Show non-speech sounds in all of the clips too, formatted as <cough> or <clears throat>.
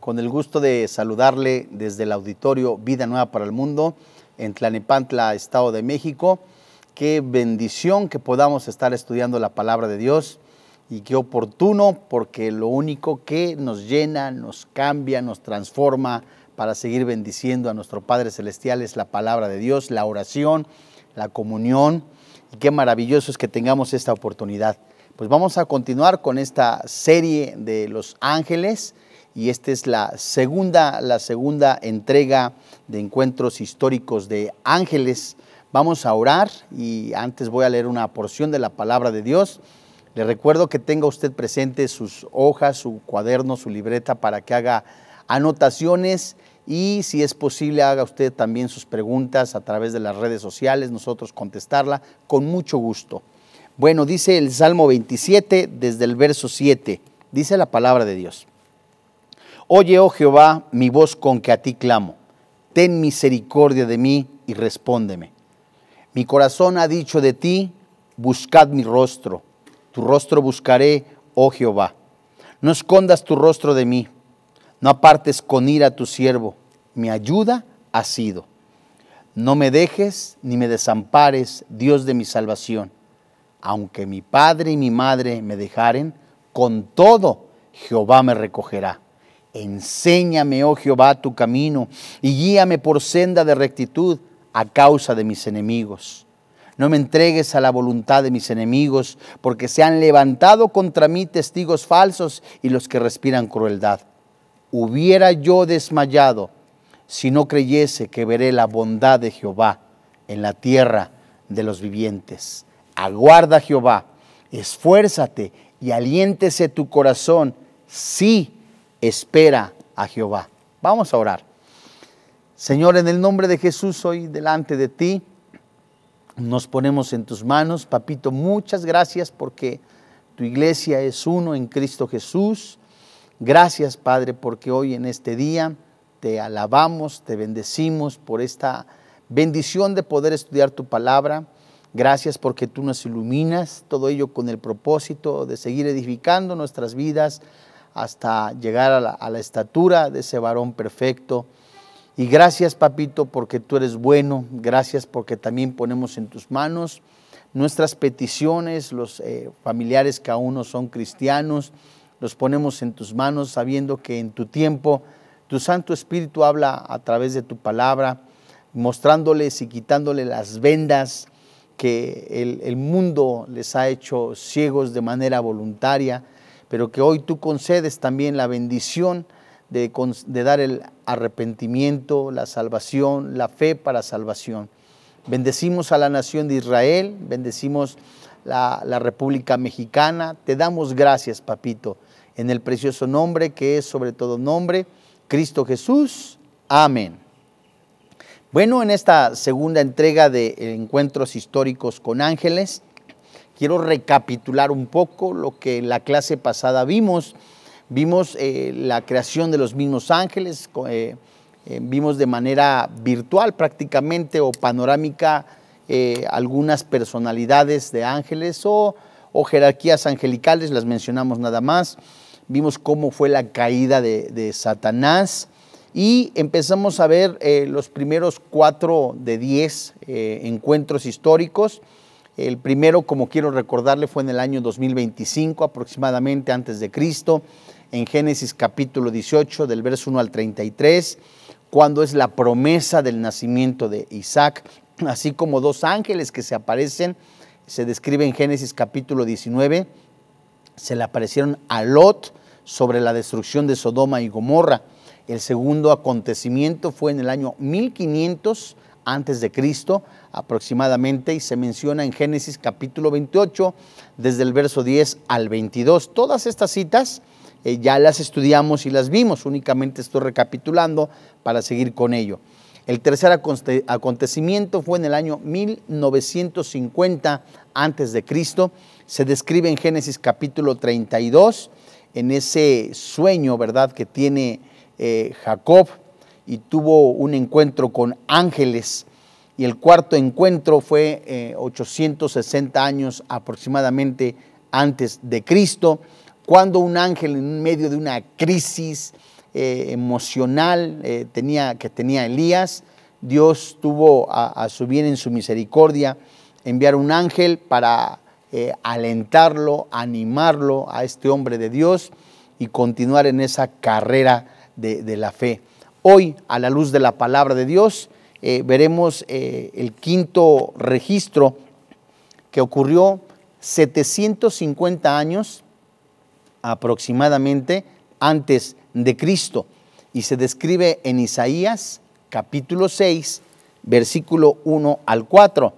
Con el gusto de saludarle desde el auditorio Vida Nueva para el Mundo en Tlanepantla, Estado de México. Qué bendición que podamos estar estudiando la palabra de Dios y qué oportuno porque lo único que nos llena, nos cambia, nos transforma para seguir bendiciendo a nuestro Padre Celestial es la palabra de Dios, la oración, la comunión. Y qué maravilloso es que tengamos esta oportunidad. Pues vamos a continuar con esta serie de los ángeles y esta es la segunda, la segunda entrega de encuentros históricos de ángeles. Vamos a orar y antes voy a leer una porción de la palabra de Dios. Le recuerdo que tenga usted presente sus hojas, su cuaderno, su libreta para que haga anotaciones y si es posible haga usted también sus preguntas a través de las redes sociales, nosotros contestarla con mucho gusto. Bueno, dice el Salmo 27 desde el verso 7, dice la palabra de Dios. Oye, oh Jehová, mi voz con que a ti clamo. Ten misericordia de mí y respóndeme. Mi corazón ha dicho de ti, buscad mi rostro. Tu rostro buscaré, oh Jehová. No escondas tu rostro de mí. No apartes con ira a tu siervo. Mi ayuda ha sido. No me dejes ni me desampares, Dios de mi salvación. Aunque mi padre y mi madre me dejaren, con todo Jehová me recogerá Enséñame, oh Jehová, tu camino y guíame por senda de rectitud a causa de mis enemigos. No me entregues a la voluntad de mis enemigos, porque se han levantado contra mí testigos falsos y los que respiran crueldad. Hubiera yo desmayado si no creyese que veré la bondad de Jehová en la tierra de los vivientes. Aguarda Jehová, esfuérzate y aliéntese tu corazón. Sí, espera a Jehová. Vamos a orar. Señor, en el nombre de Jesús hoy delante de ti. Nos ponemos en tus manos. Papito, muchas gracias porque tu iglesia es uno en Cristo Jesús. Gracias, Padre, porque hoy en este día te alabamos, te bendecimos por esta bendición de poder estudiar tu palabra. Gracias porque tú nos iluminas, todo ello con el propósito de seguir edificando nuestras vidas, hasta llegar a la, estatura de ese varón perfecto. Y gracias, papito, porque tú eres bueno. Gracias porque también ponemos en tus manos nuestras peticiones, los eh, familiares que aún no son cristianos, los ponemos en tus manos sabiendo que en tu tiempo tu Santo Espíritu habla a través de tu palabra, mostrándoles y quitándole las vendas que el, el mundo les ha hecho ciegos de manera voluntaria pero que hoy tú concedes también la bendición de, dar el arrepentimiento, la salvación, la fe para salvación. Bendecimos a la nación de Israel, bendecimos la, la República Mexicana, te damos gracias, papito, en el precioso nombre que es sobre todo nombre, Cristo Jesús. Amén. Bueno, en esta segunda entrega de Encuentros Históricos con Ángeles, quiero recapitular un poco lo que en la clase pasada vimos. Vimos eh, la creación de los mismos ángeles, eh, eh, vimos de manera virtual prácticamente o panorámica algunas personalidades de ángeles o, jerarquías angelicales, las mencionamos nada más. Vimos cómo fue la caída de Satanás y empezamos a ver los primeros cuatro de diez encuentros históricos el primero, como quiero recordarle, fue en el año 2025 aproximadamente antes de Cristo, en Génesis capítulo 18 del verso 1 al 33, cuando es la promesa del nacimiento de Isaac, así como dos ángeles que se aparecen, se describe en Génesis capítulo 19, se le aparecieron a Lot sobre la destrucción de Sodoma y Gomorra. El segundo acontecimiento fue en el año 1500 antes de Cristo aproximadamente y se menciona en Génesis capítulo 28 desde el verso 10 al 22. Todas estas citas eh, ya las estudiamos y las vimos, únicamente estoy recapitulando para seguir con ello. El tercer acontecimiento fue en el año 1950 antes de Cristo. Se describe en Génesis capítulo 32 en ese sueño, ¿verdad?, que tiene eh, Jacob y tuvo un encuentro con ángeles. Y el cuarto encuentro fue 860 eh, años aproximadamente antes de Cristo, cuando un ángel en medio de una crisis eh, emocional eh, tenía, que tenía Elías, Dios tuvo a, su bien en su misericordia enviar un ángel para alentarlo, animarlo a este hombre de Dios y continuar en esa carrera de la fe. Hoy, a la luz de la palabra de Dios, eh, veremos eh, el quinto registro que ocurrió 750 años aproximadamente antes de Cristo y se describe en Isaías capítulo 6, versículo 1 al 4.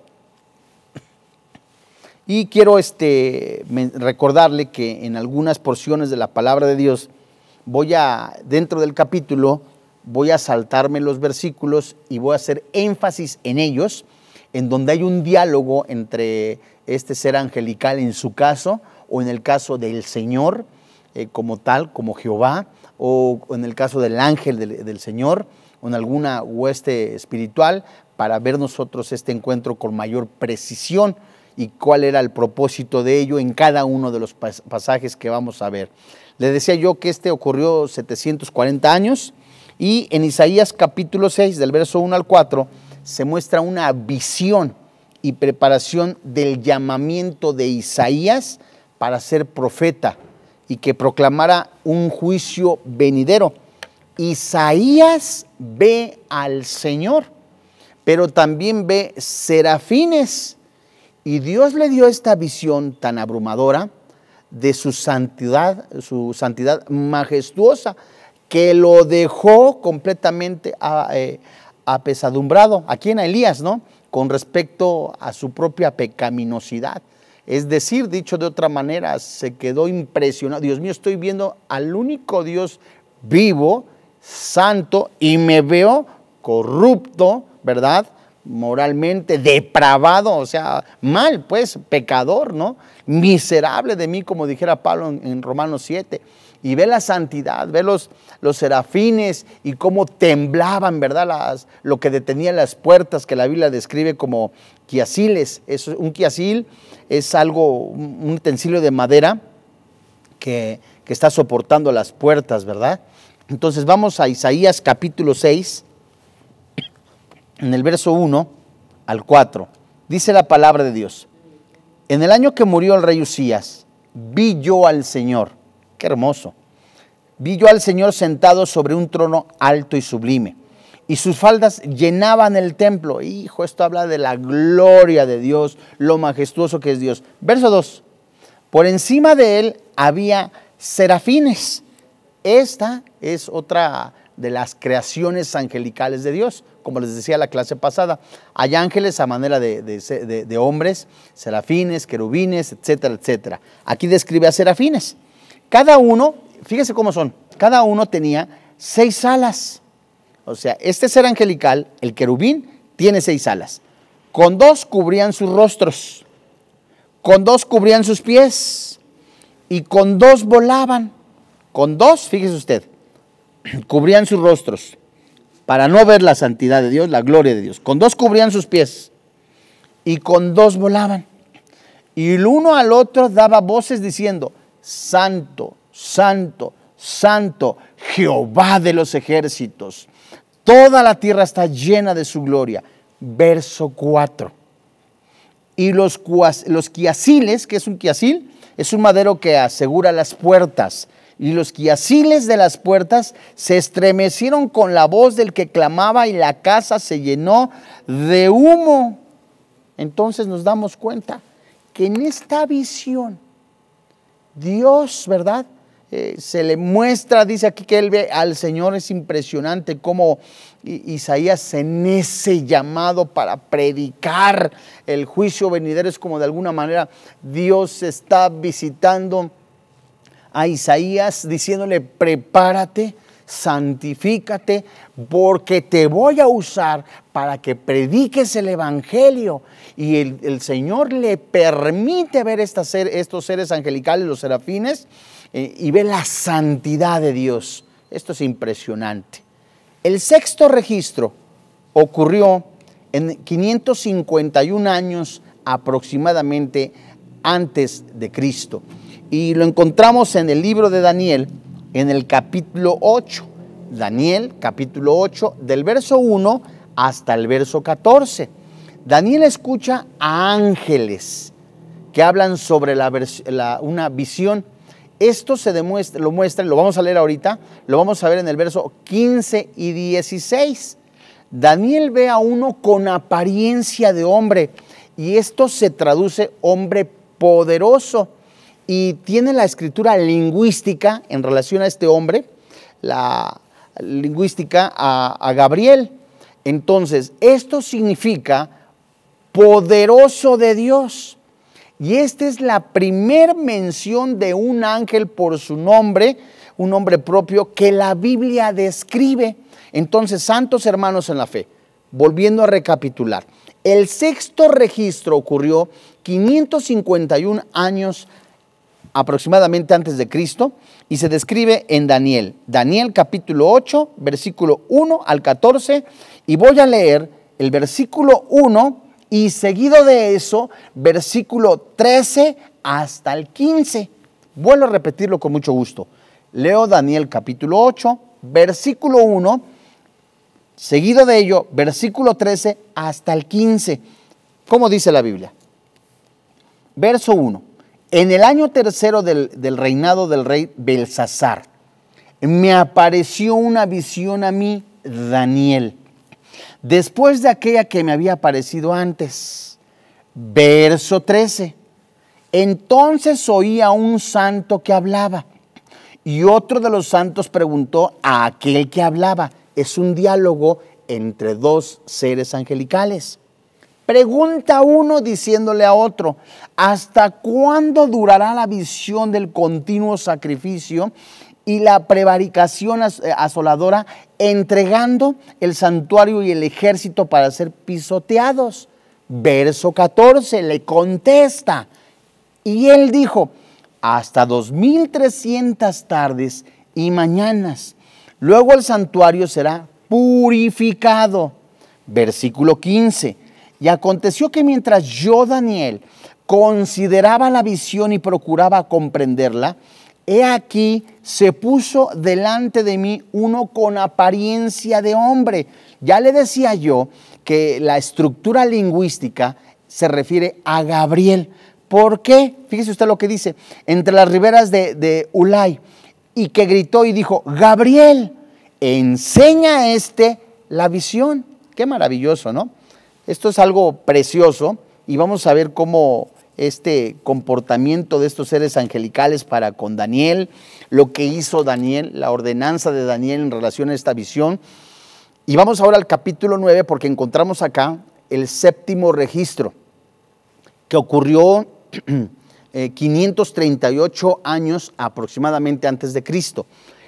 Y quiero este, recordarle que en algunas porciones de la palabra de Dios voy a, dentro del capítulo, voy a saltarme los versículos y voy a hacer énfasis en ellos, en donde hay un diálogo entre este ser angelical en su caso, o en el caso del Señor eh, como tal, como Jehová, o, en el caso del ángel del, del Señor, o en alguna hueste espiritual, para ver nosotros este encuentro con mayor precisión y cuál era el propósito de ello en cada uno de los pasajes que vamos a ver. Le decía yo que este ocurrió 740 años y en Isaías capítulo 6, del verso 1 al 4, se muestra una visión y preparación del llamamiento de Isaías para ser profeta y que proclamara un juicio venidero. Isaías ve al Señor, pero también ve serafines. Y Dios le dio esta visión tan abrumadora de su santidad, su santidad majestuosa, que lo dejó completamente ah, eh, apesadumbrado, aquí en Elías, ¿no? Con respecto a su propia pecaminosidad. Es decir, dicho de otra manera, se quedó impresionado. Dios mío, estoy viendo al único Dios vivo, santo, y me veo corrupto, ¿verdad? Moralmente depravado, o sea, mal, pues, pecador, ¿no? Miserable de mí, como dijera Pablo en, en Romanos 7 y ve la santidad, ve los, los serafines y cómo temblaban, ¿verdad? lo que detenía las puertas que la Biblia describe como quiaciles. Es, un quiacil es algo, un utensilio de madera que, que está soportando las puertas, ¿verdad? Entonces vamos a Isaías capítulo 6, en el verso 1 al 4. Dice la palabra de Dios. En el año que murió el rey Usías, vi yo al Señor Qué hermoso. Vi yo al Señor sentado sobre un trono alto y sublime, y sus faldas llenaban el templo. Hijo, esto habla de la gloria de Dios, lo majestuoso que es Dios. Verso 2. Por encima de él había serafines. Esta es otra de las creaciones angelicales de Dios, como les decía la clase pasada. Hay ángeles a manera de, de hombres, serafines, querubines, etcétera, etcétera. Aquí describe a serafines. Cada uno, fíjese cómo son, cada uno tenía seis alas. O sea, este ser angelical, el querubín, tiene seis alas. Con dos cubrían sus rostros, con dos cubrían sus pies y con dos volaban. Con dos, fíjese usted, <clears throat> cubrían sus rostros para no ver la santidad de Dios, la gloria de Dios. Con dos cubrían sus pies y con dos volaban. Y el uno al otro daba voces diciendo, santo, santo, santo, Jehová de los ejércitos. Toda la tierra está llena de su gloria. Verso 4. Y los, los quiaciles, que es un quiacil? Es un madero que asegura las puertas. Y los quiaciles de las puertas se estremecieron con la voz del que clamaba y la casa se llenó de humo. Entonces nos damos cuenta que en esta visión Dios, ¿verdad? Eh, se le muestra, dice aquí que él ve al Señor, es impresionante cómo Isaías en ese llamado para predicar el juicio venidero es como de alguna manera Dios está visitando a Isaías diciéndole, prepárate, santifícate, porque te voy a usar para que prediques el Evangelio y el, Señor le permite ver estos seres angelicales, los serafines, eh, y ve la santidad de Dios. Esto es impresionante. El sexto registro ocurrió en 551 años aproximadamente antes de Cristo. Y lo encontramos en el libro de Daniel, en el capítulo 8. Daniel, capítulo 8, del verso 1 hasta el verso 14. Daniel escucha a ángeles que hablan sobre la una visión. Esto se demuestra, lo muestra, lo vamos a leer ahorita, lo vamos a ver en el verso 15 y 16. Daniel ve a uno con apariencia de hombre y esto se traduce hombre poderoso y tiene la escritura lingüística en relación a este hombre, la lingüística a Gabriel. Entonces, esto significa poderoso de Dios. Y esta es la primer mención de un ángel por su nombre, un nombre propio que la Biblia describe. Entonces, santos hermanos en la fe, volviendo a recapitular, el sexto registro ocurrió 551 años aproximadamente antes de Cristo y se describe en Daniel, Daniel capítulo 8, versículo 1 al 14, y voy a leer el versículo 1 y seguido de eso, versículo 13 hasta el 15. Vuelvo a repetirlo con mucho gusto. Leo Daniel capítulo 8, versículo 1, seguido de ello, versículo 13 hasta el 15. ¿Cómo dice la Biblia? Verso 1. En el año tercero del, reinado del rey Belsasar, me apareció una visión a mí, Daniel después de aquella que me había aparecido antes. Verso 13. Entonces oía un santo que hablaba y otro de los santos preguntó a aquel que hablaba. Es un diálogo entre dos seres angelicales. Pregunta uno diciéndole a otro, ¿hasta cuándo durará la visión del continuo sacrificio y la prevaricación eh, asoladora, entregando el santuario y el ejército para ser pisoteados. Verso 14 le contesta. Y él dijo, hasta 2300 tardes y mañanas. Luego el santuario será purificado. Versículo 15. Y aconteció que mientras yo, Daniel, consideraba la visión y procuraba comprenderla, he aquí se puso delante de mí uno con apariencia de hombre. Ya le decía yo que la estructura lingüística se refiere a Gabriel. ¿Por qué? Fíjese usted lo que dice, entre las riberas de, de Ulay, y que gritó y dijo, Gabriel, enseña a este la visión. Qué maravilloso, ¿no? Esto es algo precioso y vamos a ver cómo este comportamiento de estos seres angelicales para con Daniel, lo que hizo Daniel, la ordenanza de Daniel en relación a esta visión. Y vamos ahora al capítulo 9 porque encontramos acá el séptimo registro que ocurrió 538 <clears throat> eh, años aproximadamente antes de Cristo.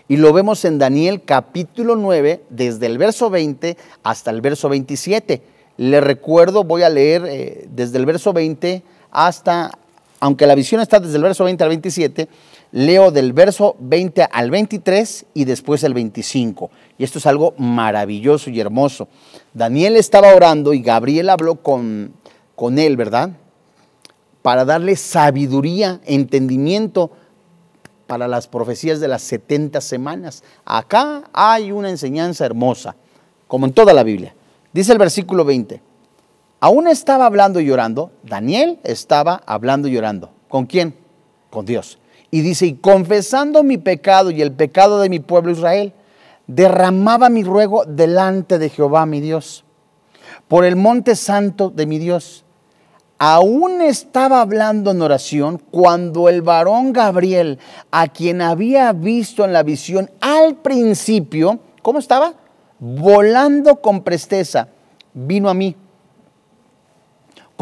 Y lo vemos en Daniel capítulo 9, desde el verso 20 hasta el verso 27. Le recuerdo, voy a leer eh, desde el verso 20 hasta, aunque la visión está desde el verso 20 al 27, leo del verso 20 al 23 y después el 25. Y esto es algo maravilloso y hermoso. Daniel estaba orando y Gabriel habló con, con él, ¿verdad? Para darle sabiduría, entendimiento para las profecías de las 70 semanas. Acá hay una enseñanza hermosa, como en toda la Biblia. Dice el versículo 20. Aún estaba hablando y llorando, Daniel estaba hablando y llorando. ¿Con quién? Con Dios. Y dice, y confesando mi pecado y el pecado de mi pueblo Israel, derramaba mi ruego delante de Jehová mi Dios, por el monte santo de mi Dios. Aún estaba hablando en oración cuando el varón Gabriel, a quien había visto en la visión al principio, ¿cómo estaba? Volando con presteza, vino a mí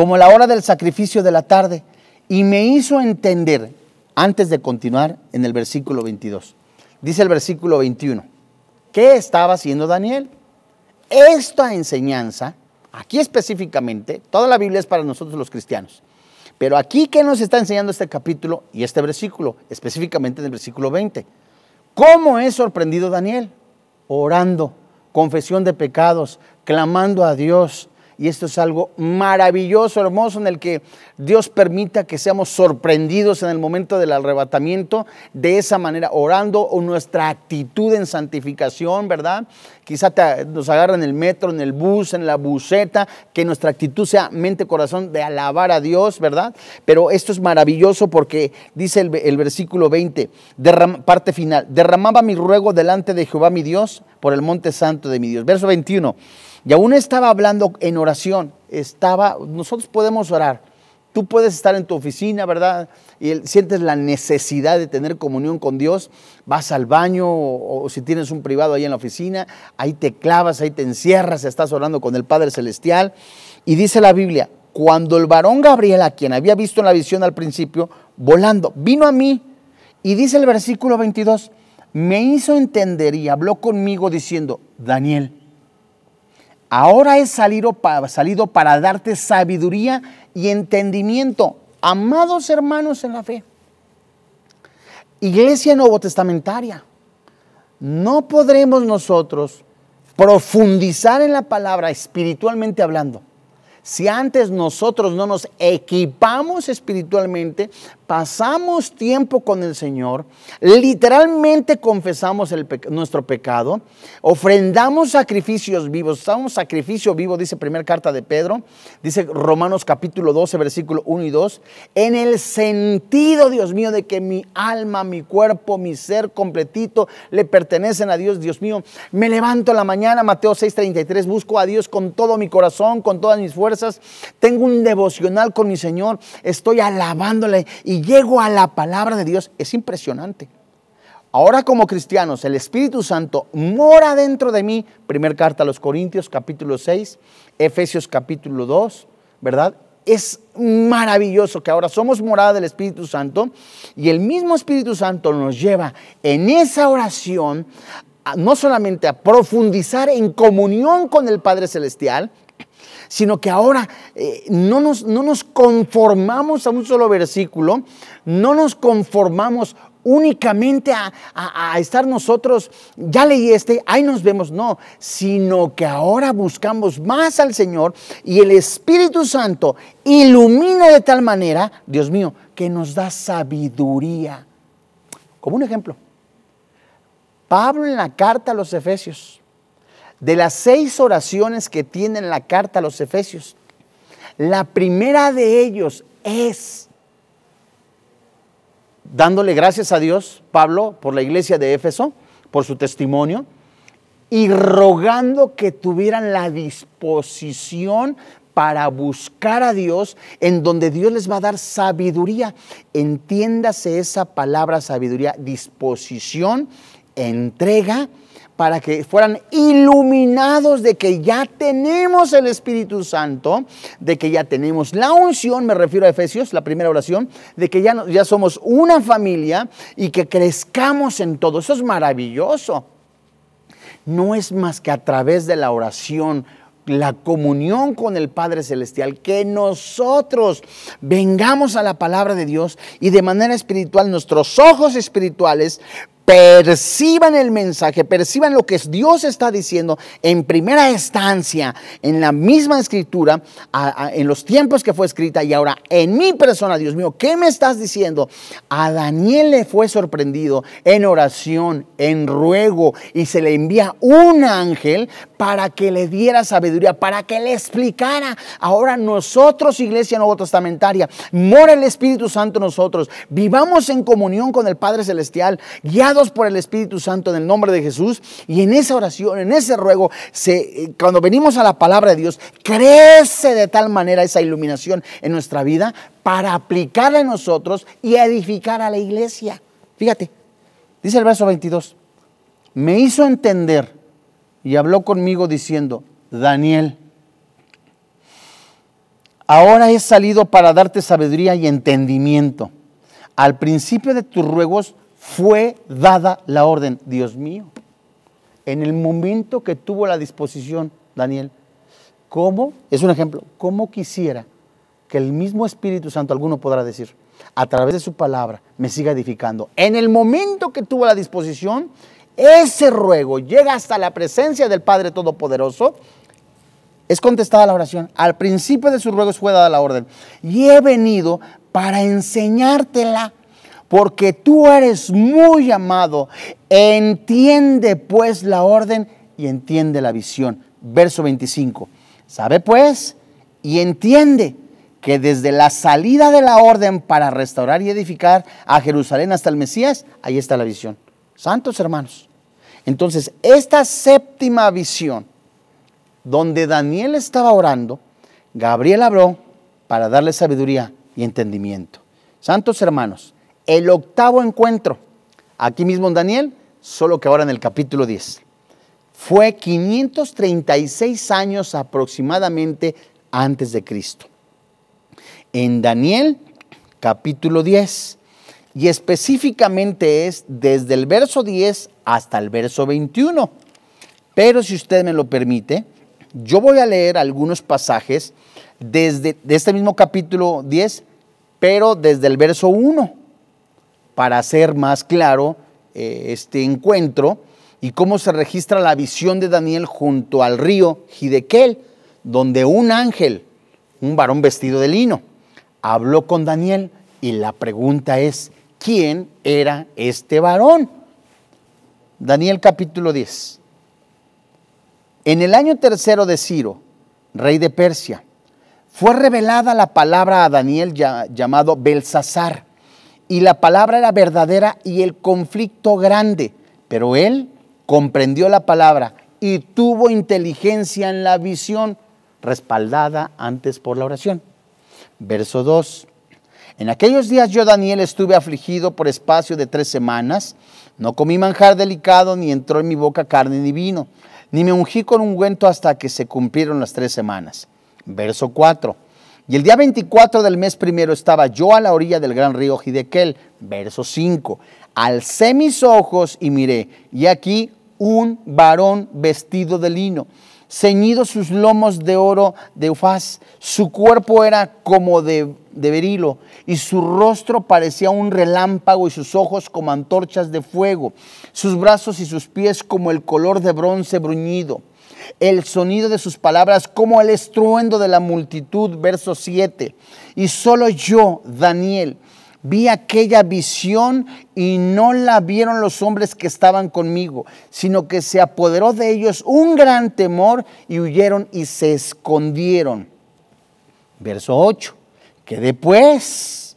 como la hora del sacrificio de la tarde, y me hizo entender, antes de continuar, en el versículo 22. Dice el versículo 21, ¿qué estaba haciendo Daniel? Esta enseñanza, aquí específicamente, toda la Biblia es para nosotros los cristianos, pero aquí ¿qué nos está enseñando este capítulo y este versículo, específicamente en el versículo 20? ¿Cómo es sorprendido Daniel? Orando, confesión de pecados, clamando a Dios, y esto es algo maravilloso, hermoso, en el que Dios permita que seamos sorprendidos en el momento del arrebatamiento, de esa manera, orando o nuestra actitud en santificación, ¿verdad? quizá nos agarra en el metro, en el bus, en la buseta, que nuestra actitud sea mente, corazón de alabar a Dios, ¿verdad? Pero esto es maravilloso porque dice el, versículo 20, parte final, derramaba mi ruego delante de Jehová mi Dios por el monte santo de mi Dios. Verso 21, y aún estaba hablando en oración, estaba, nosotros podemos orar, Tú puedes estar en tu oficina, ¿verdad? Y sientes la necesidad de tener comunión con Dios, vas al baño o, si tienes un privado ahí en la oficina, ahí te clavas, ahí te encierras, estás orando con el Padre Celestial. Y dice la Biblia, cuando el varón Gabriel, a quien había visto en la visión al principio, volando, vino a mí y dice el versículo 22, me hizo entender y habló conmigo diciendo, Daniel, ahora he salido salido para darte sabiduría y entendimiento. Amados hermanos en la fe, iglesia Nuevo Testamentaria... no podremos nosotros profundizar en la palabra espiritualmente hablando si antes nosotros no nos equipamos espiritualmente pasamos tiempo con el Señor, literalmente confesamos nuestro pecado, ofrendamos sacrificios vivos, estamos sacrificio vivo, dice primera carta de Pedro, dice Romanos capítulo 12, versículo 1 y 2, en el sentido, Dios mío, de que mi alma, mi cuerpo, mi ser completito le pertenecen a Dios, Dios mío, me levanto en la mañana, Mateo 6, 33, busco a Dios con todo mi corazón, con todas mis fuerzas, tengo un devocional con mi Señor, estoy alabándole y llego a la palabra de Dios. Es impresionante. Ahora como cristianos, el Espíritu Santo mora dentro de mí. Primer carta a los Corintios capítulo 6, Efesios capítulo 2, ¿verdad? Es maravilloso que ahora somos morada del Espíritu Santo y el mismo Espíritu Santo nos lleva en esa oración no solamente a profundizar en comunión con el Padre Celestial, sino que ahora eh, no, nos, no nos conformamos a un solo versículo, no nos conformamos únicamente a, a, estar nosotros, ya leí este, ahí nos vemos, no, sino que ahora buscamos más al Señor y el Espíritu Santo ilumina de tal manera, Dios mío, que nos da sabiduría. Como un ejemplo, Pablo en la carta a los Efesios, de las seis oraciones que tiene en la carta a los Efesios, la primera de ellos es dándole gracias a Dios, Pablo, por la iglesia de Éfeso, por su testimonio, y rogando que tuvieran la disposición para buscar a Dios, en donde Dios les va a dar sabiduría. Entiéndase esa palabra sabiduría, disposición, entrega para que fueran iluminados de que ya tenemos el Espíritu Santo, de que ya tenemos la unción, me refiero a Efesios, la primera oración, de que ya, ya somos una familia y que crezcamos en todo. Eso es maravilloso. No es más que a través de la oración la comunión con el Padre Celestial, que nosotros vengamos a la palabra de Dios y de manera espiritual nuestros ojos espirituales perciban el mensaje, perciban lo que Dios está diciendo en primera instancia, en la misma escritura, en los tiempos que fue escrita y ahora en mi persona, Dios mío, ¿qué me estás diciendo? A Daniel le fue sorprendido en oración, en ruego y se le envía un ángel para que le diera sabiduría, para que le explicara. Ahora nosotros, iglesia nuevo testamentaria, mora el Espíritu Santo nosotros, vivamos en comunión con el Padre Celestial, guiado por el Espíritu Santo en el nombre de Jesús. Y en esa oración, en ese ruego, se, eh, cuando venimos a la palabra de Dios, crece de tal manera esa iluminación en nuestra vida para aplicarla en nosotros y edificar a la iglesia. Fíjate, dice el verso 22, me hizo entender y habló conmigo diciendo, Daniel, ahora he salido para darte sabiduría y entendimiento. Al principio de tus ruegos fue dada la orden, Dios mío, en el momento que tuvo la disposición, Daniel, ¿cómo? Es un ejemplo, ¿cómo quisiera que el mismo Espíritu Santo, alguno podrá decir, a través de su palabra, me siga edificando? En el momento que tuvo la disposición, ese ruego llega hasta la presencia del Padre Todopoderoso, es contestada la oración. Al principio de su ruego fue dada la orden. Y he venido para enseñártela porque tú eres muy amado. Entiende pues la orden y entiende la visión. Verso 25. Sabe pues y entiende que desde la salida de la orden para restaurar y edificar a Jerusalén hasta el Mesías, ahí está la visión. Santos hermanos. Entonces, esta séptima visión, donde Daniel estaba orando, Gabriel habló para darle sabiduría y entendimiento. Santos hermanos, el octavo encuentro, aquí mismo en Daniel, solo que ahora en el capítulo 10. Fue 536 años aproximadamente antes de Cristo. En Daniel, capítulo 10, y específicamente es desde el verso 10 hasta el verso 21. Pero si usted me lo permite, yo voy a leer algunos pasajes desde de este mismo capítulo 10, pero desde el verso 1 para hacer más claro eh, este encuentro y cómo se registra la visión de Daniel junto al río Hidequel, donde un ángel, un varón vestido de lino, habló con Daniel y la pregunta es, ¿quién era este varón? Daniel capítulo 10. En el año tercero de Ciro, rey de Persia, fue revelada la palabra a Daniel llamado Belsasar, y la palabra era verdadera y el conflicto grande, pero él comprendió la palabra y tuvo inteligencia en la visión, respaldada antes por la oración. Verso 2. En aquellos días yo, Daniel, estuve afligido por espacio de tres semanas. No comí manjar delicado, ni entró en mi boca carne ni vino, ni me ungí con ungüento hasta que se cumplieron las tres semanas. Verso 4. Y el día 24 del mes primero estaba yo a la orilla del gran río Hidequel, verso 5. Alcé mis ojos y miré, y aquí un varón vestido de lino, ceñido sus lomos de oro de ufaz, su cuerpo era como de, de berilo, y su rostro parecía un relámpago y sus ojos como antorchas de fuego, sus brazos y sus pies como el color de bronce bruñido el sonido de sus palabras como el estruendo de la multitud, verso 7. Y solo yo, Daniel, vi aquella visión y no la vieron los hombres que estaban conmigo, sino que se apoderó de ellos un gran temor y huyeron y se escondieron. Verso 8. Que después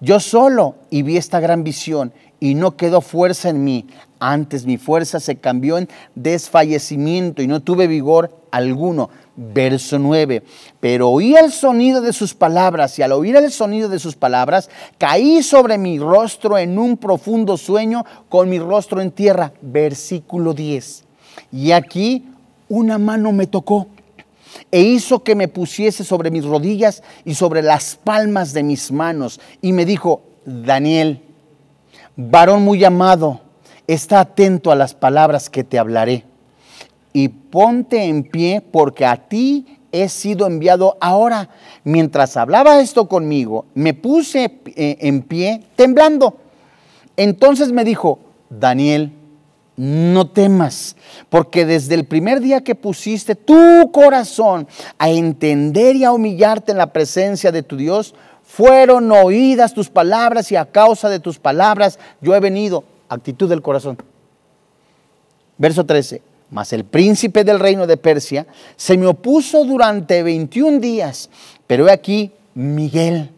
yo solo y vi esta gran visión y no quedó fuerza en mí antes mi fuerza se cambió en desfallecimiento y no tuve vigor alguno. Verso 9. Pero oí el sonido de sus palabras y al oír el sonido de sus palabras caí sobre mi rostro en un profundo sueño con mi rostro en tierra. Versículo 10. Y aquí una mano me tocó e hizo que me pusiese sobre mis rodillas y sobre las palmas de mis manos y me dijo, Daniel, varón muy amado, está atento a las palabras que te hablaré y ponte en pie porque a ti he sido enviado ahora. Mientras hablaba esto conmigo, me puse eh, en pie temblando. Entonces me dijo, Daniel, no temas, porque desde el primer día que pusiste tu corazón a entender y a humillarte en la presencia de tu Dios, fueron oídas tus palabras y a causa de tus palabras yo he venido actitud del corazón. Verso 13. Mas el príncipe del reino de Persia se me opuso durante 21 días, pero he aquí Miguel,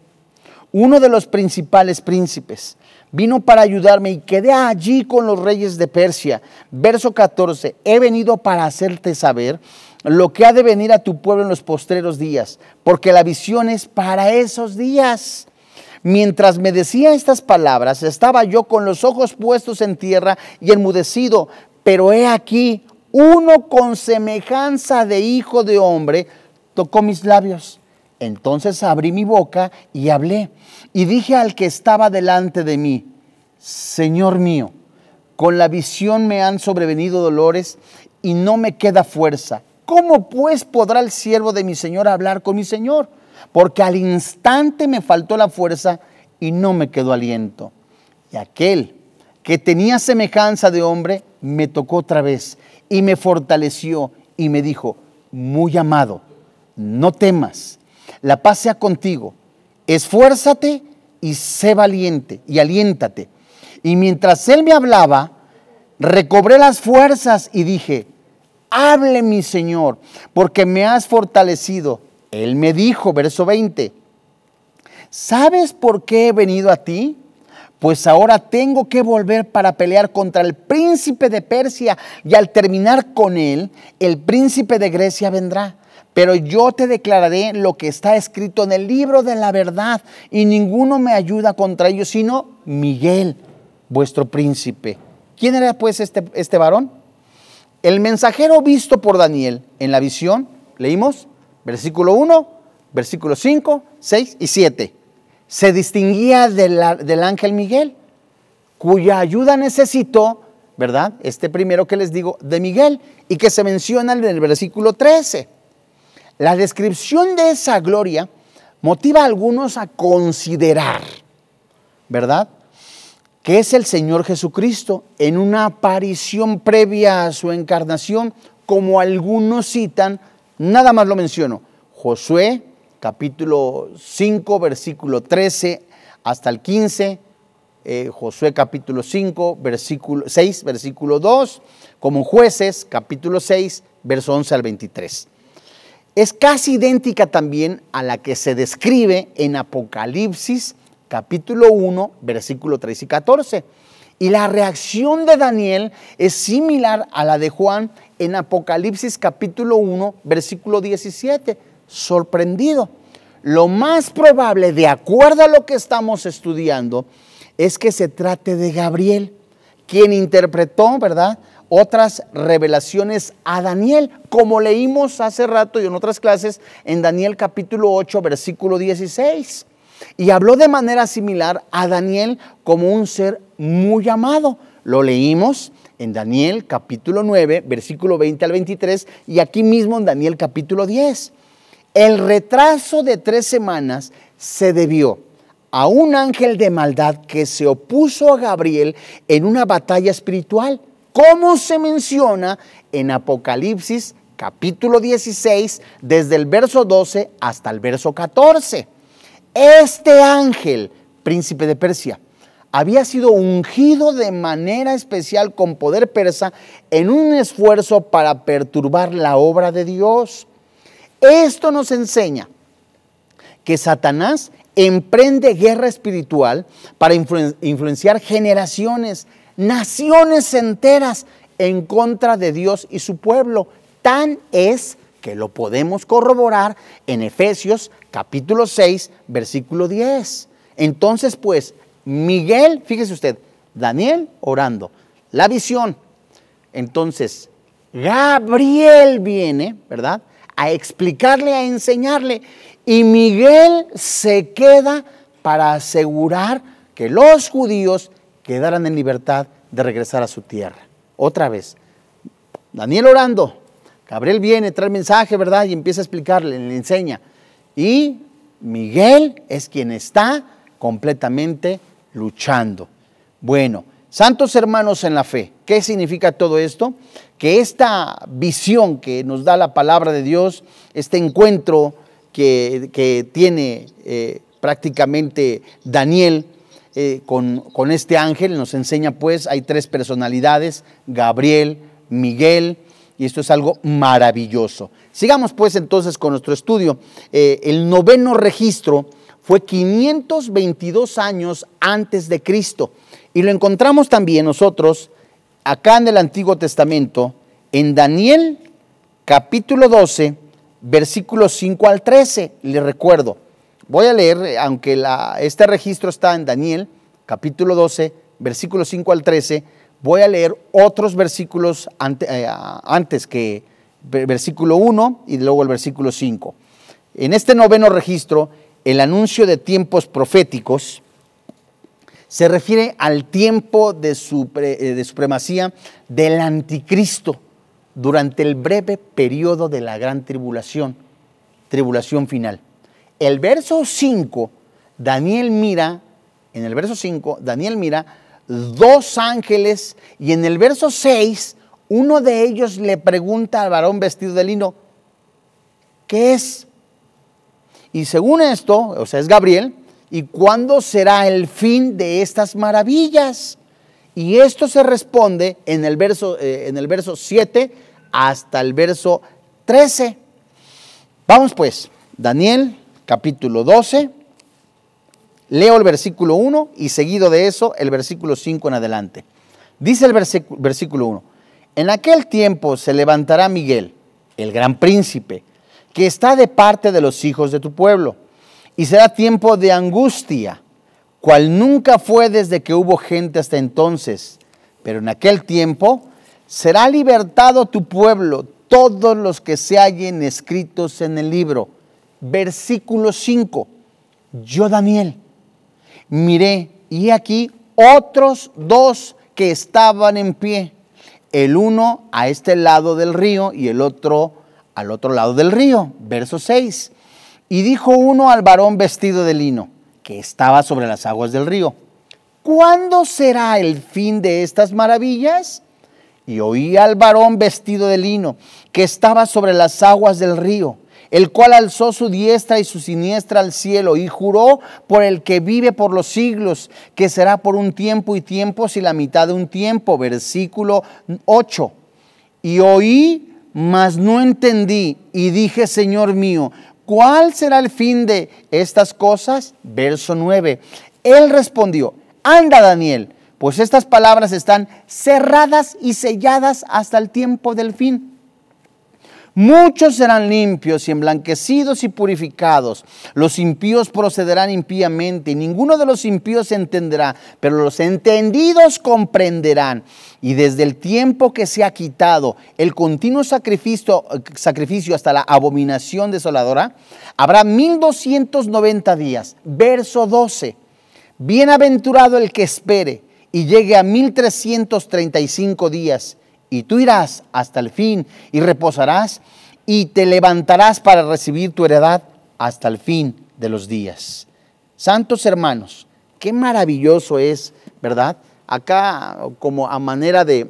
uno de los principales príncipes, vino para ayudarme y quedé allí con los reyes de Persia. Verso 14, he venido para hacerte saber lo que ha de venir a tu pueblo en los postreros días, porque la visión es para esos días. Mientras me decía estas palabras, estaba yo con los ojos puestos en tierra y enmudecido, pero he aquí, uno con semejanza de hijo de hombre tocó mis labios. Entonces abrí mi boca y hablé, y dije al que estaba delante de mí, Señor mío, con la visión me han sobrevenido dolores y no me queda fuerza. ¿Cómo pues podrá el siervo de mi Señor hablar con mi Señor? porque al instante me faltó la fuerza y no me quedó aliento. Y aquel que tenía semejanza de hombre me tocó otra vez y me fortaleció y me dijo, muy amado, no temas, la paz sea contigo, esfuérzate y sé valiente y aliéntate. Y mientras él me hablaba, recobré las fuerzas y dije, hable mi Señor, porque me has fortalecido él me dijo, verso 20, ¿sabes por qué he venido a ti? Pues ahora tengo que volver para pelear contra el príncipe de Persia y al terminar con él, el príncipe de Grecia vendrá. Pero yo te declararé lo que está escrito en el libro de la verdad y ninguno me ayuda contra ellos sino Miguel, vuestro príncipe. ¿Quién era pues este, este varón? El mensajero visto por Daniel en la visión, leímos, Versículo 1, versículo 5, 6 y 7. Se distinguía del ángel Miguel, cuya ayuda necesitó, ¿verdad? Este primero que les digo, de Miguel, y que se menciona en el versículo 13. La descripción de esa gloria motiva a algunos a considerar, ¿verdad? Que es el Señor Jesucristo en una aparición previa a su encarnación, como algunos citan Nada más lo menciono. Josué capítulo 5, versículo 13 hasta el 15. Eh, Josué capítulo 5, versículo 6, versículo 2, como jueces capítulo 6, verso 11 al 23. Es casi idéntica también a la que se describe en Apocalipsis capítulo 1, versículo 3 y 14. Y la reacción de Daniel es similar a la de Juan en Apocalipsis capítulo 1, versículo 17, sorprendido. Lo más probable, de acuerdo a lo que estamos estudiando, es que se trate de Gabriel, quien interpretó, ¿verdad? Otras revelaciones a Daniel, como leímos hace rato y en otras clases en Daniel capítulo 8, versículo 16. Y habló de manera similar a Daniel como un ser muy amado. Lo leímos en Daniel capítulo 9, versículo 20 al 23, y aquí mismo en Daniel capítulo 10. El retraso de tres semanas se debió a un ángel de maldad que se opuso a Gabriel en una batalla espiritual, como se menciona en Apocalipsis capítulo 16, desde el verso 12 hasta el verso 14. Este ángel, príncipe de Persia, había sido ungido de manera especial con poder persa en un esfuerzo para perturbar la obra de Dios. Esto nos enseña que Satanás emprende guerra espiritual para influenciar generaciones, naciones enteras en contra de Dios y su pueblo. Tan es que lo podemos corroborar en Efesios capítulo 6, versículo 10. Entonces, pues, Miguel, fíjese usted, Daniel orando, la visión. Entonces, Gabriel viene, ¿verdad? A explicarle, a enseñarle. Y Miguel se queda para asegurar que los judíos quedaran en libertad de regresar a su tierra. Otra vez, Daniel orando, Gabriel viene, trae el mensaje, ¿verdad? Y empieza a explicarle, le enseña. Y Miguel es quien está completamente luchando. Bueno, santos hermanos en la fe, ¿qué significa todo esto? Que esta visión que nos da la palabra de Dios, este encuentro que, tiene eh, prácticamente Daniel, eh, con, este ángel, nos enseña pues, hay tres personalidades, Gabriel, Miguel, y esto es algo maravilloso. Sigamos pues entonces con nuestro estudio. Eh, el noveno registro fue 522 años antes de Cristo. Y lo encontramos también nosotros acá en el Antiguo Testamento, en Daniel capítulo 12, versículos 5 al 13, le recuerdo. Voy a leer, aunque este registro está en Daniel capítulo 12, versículo 5 al 13, voy a leer otros versículos eh, antes que versículo 1 y luego el versículo 5. En este noveno registro el anuncio de tiempos proféticos se refiere al tiempo eh, de, supremacía del anticristo durante el breve periodo de la gran tribulación, tribulación final. El verso 5, Daniel mira, en el verso 5, Daniel mira dos ángeles y en el verso 6, uno de ellos le pregunta al varón vestido de lino, ¿qué es? Y según esto, o sea, es Gabriel, ¿y cuándo será el fin de estas maravillas? Y esto se responde en el verso, eh, en el verso 7 hasta el verso 13. Vamos pues, Daniel capítulo 12, leo el versículo 1 y seguido de eso el versículo 5 en adelante. Dice el versículo 1, en aquel tiempo se levantará Miguel, el gran príncipe, que está de parte de los hijos de tu pueblo. Y será tiempo de angustia, cual nunca fue desde que hubo gente hasta entonces. Pero en aquel tiempo será libertado tu pueblo, todos los que se hallen escritos en el libro. Versículo 5. Yo, Daniel, miré y aquí otros dos que estaban en pie, el uno a este lado del río y el otro al otro lado del río. Verso 6. Y dijo uno al varón vestido de lino, que estaba sobre las aguas del río, ¿cuándo será el fin de estas maravillas? Y oí al varón vestido de lino, que estaba sobre las aguas del río, el cual alzó su diestra y su siniestra al cielo, y juró por el que vive por los siglos, que será por un tiempo y tiempos y la mitad de un tiempo. Versículo 8. Y oí mas no entendí y dije, Señor mío, ¿cuál será el fin de estas cosas? Verso 9. Él respondió, anda Daniel, pues estas palabras están cerradas y selladas hasta el tiempo del fin. Muchos serán limpios y emblanquecidos y purificados. Los impíos procederán impíamente y ninguno de los impíos entenderá, pero los entendidos comprenderán. Y desde el tiempo que se ha quitado el continuo sacrificio, sacrificio hasta la abominación desoladora, habrá 1290 días. Verso 12. Bienaventurado el que espere y llegue a 1335 días y tú irás hasta el fin y reposarás y te levantarás para recibir tu heredad hasta el fin de los días. Santos hermanos, qué maravilloso es, ¿verdad? Acá como a manera de,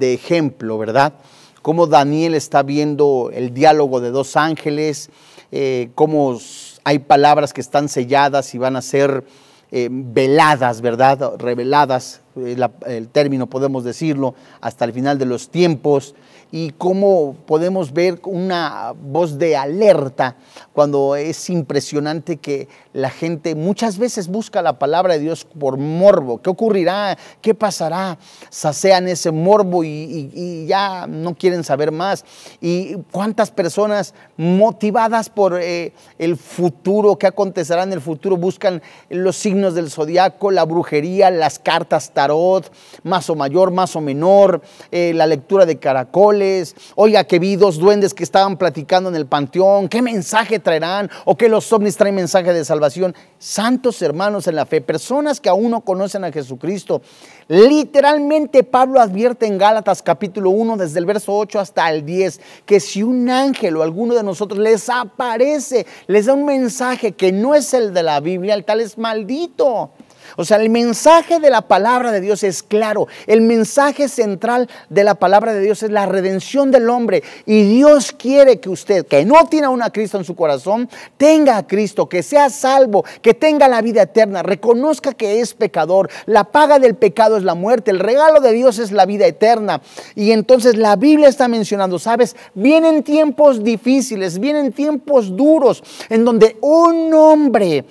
ejemplo, ¿verdad? Cómo Daniel está viendo el diálogo de dos ángeles, eh, cómo hay palabras que están selladas y van a ser eh, veladas, ¿verdad? Reveladas eh, el término podemos decirlo, hasta el final de los tiempos y cómo podemos ver una voz de alerta cuando es impresionante que la gente muchas veces busca la palabra de Dios por morbo. ¿Qué ocurrirá? ¿Qué pasará? Sacean ese morbo y, ya no quieren saber más. ¿Y cuántas personas motivadas por eh, el futuro, qué acontecerá en el futuro, buscan los signos del zodiaco, la brujería, las cartas tarot, más o mayor, más o menor, eh, la lectura de caracoles? oiga que vi dos duendes que estaban platicando en el panteón, qué mensaje traerán o que los ovnis traen mensaje de salvación. Santos hermanos en la fe, personas que aún no conocen a Jesucristo. Literalmente Pablo advierte en Gálatas capítulo 1 desde el verso 8 hasta el 10 que si un ángel o alguno de nosotros les aparece, les da un mensaje que no es el de la Biblia, el tal es maldito. O sea, el mensaje de la palabra de Dios es claro. El mensaje central de la palabra de Dios es la redención del hombre. Y Dios quiere que usted, que no tiene aún a Cristo en su corazón, tenga a Cristo, que sea salvo, que tenga la vida eterna, reconozca que es pecador. La paga del pecado es la muerte, el regalo de Dios es la vida eterna. Y entonces la Biblia está mencionando, ¿sabes? Vienen tiempos difíciles, vienen tiempos duros, en donde un hombre